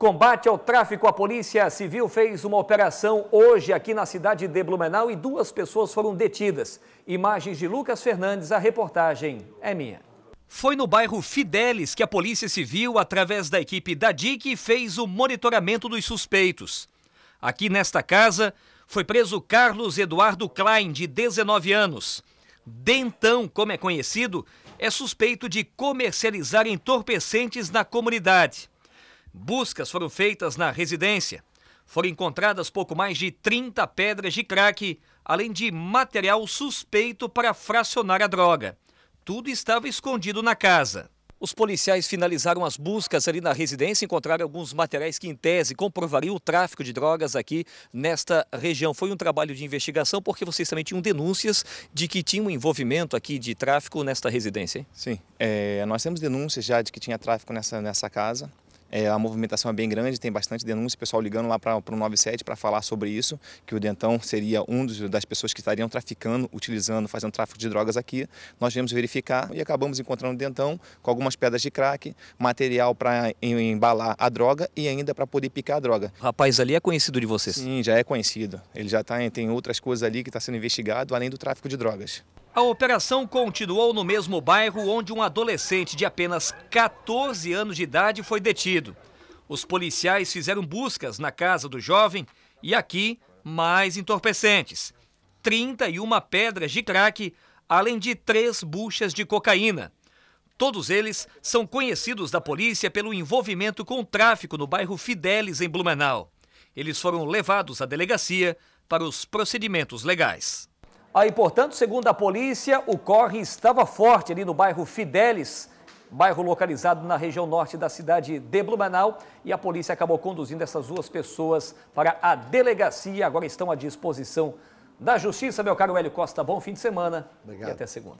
Combate ao tráfico, a Polícia Civil fez uma operação hoje aqui na cidade de Blumenau e duas pessoas foram detidas. Imagens de Lucas Fernandes, a reportagem é minha. Foi no bairro Fidelis que a Polícia Civil, através da equipe da DIC, fez o monitoramento dos suspeitos. Aqui nesta casa, foi preso Carlos Eduardo Klein, de 19 anos. Dentão, como é conhecido, é suspeito de comercializar entorpecentes na comunidade. Buscas foram feitas na residência. Foram encontradas pouco mais de 30 pedras de crack, além de material suspeito para fracionar a droga. Tudo estava escondido na casa. Os policiais finalizaram as buscas ali na residência e encontraram alguns materiais que, em tese, comprovariam o tráfico de drogas aqui nesta região. Foi um trabalho de investigação porque vocês também tinham denúncias de que tinha um envolvimento aqui de tráfico nesta residência. Hein? Sim, é, nós temos denúncias já de que tinha tráfico nessa, nessa casa. É, a movimentação é bem grande, tem bastante denúncia, pessoal ligando lá para o 97 para falar sobre isso, que o Dentão seria um dos, das pessoas que estariam traficando, utilizando, fazendo tráfico de drogas aqui. Nós viemos verificar e acabamos encontrando o Dentão com algumas pedras de crack, material para embalar a droga e ainda para poder picar a droga. O rapaz ali é conhecido de vocês? Sim, já é conhecido. Ele já tá, tem outras coisas ali que está sendo investigado, além do tráfico de drogas. A operação continuou no mesmo bairro onde um adolescente de apenas 14 anos de idade foi detido. Os policiais fizeram buscas na casa do jovem e aqui mais entorpecentes. 31 pedras de crack, além de três buchas de cocaína. Todos eles são conhecidos da polícia pelo envolvimento com o tráfico no bairro Fidelis, em Blumenau. Eles foram levados à delegacia para os procedimentos legais. Aí, portanto, segundo a polícia, o corre estava forte ali no bairro Fidelis, bairro localizado na região norte da cidade de Blumenau, e a polícia acabou conduzindo essas duas pessoas para a delegacia. Agora estão à disposição da Justiça, meu caro Hélio Costa. Bom fim de semana Obrigado. e até segunda.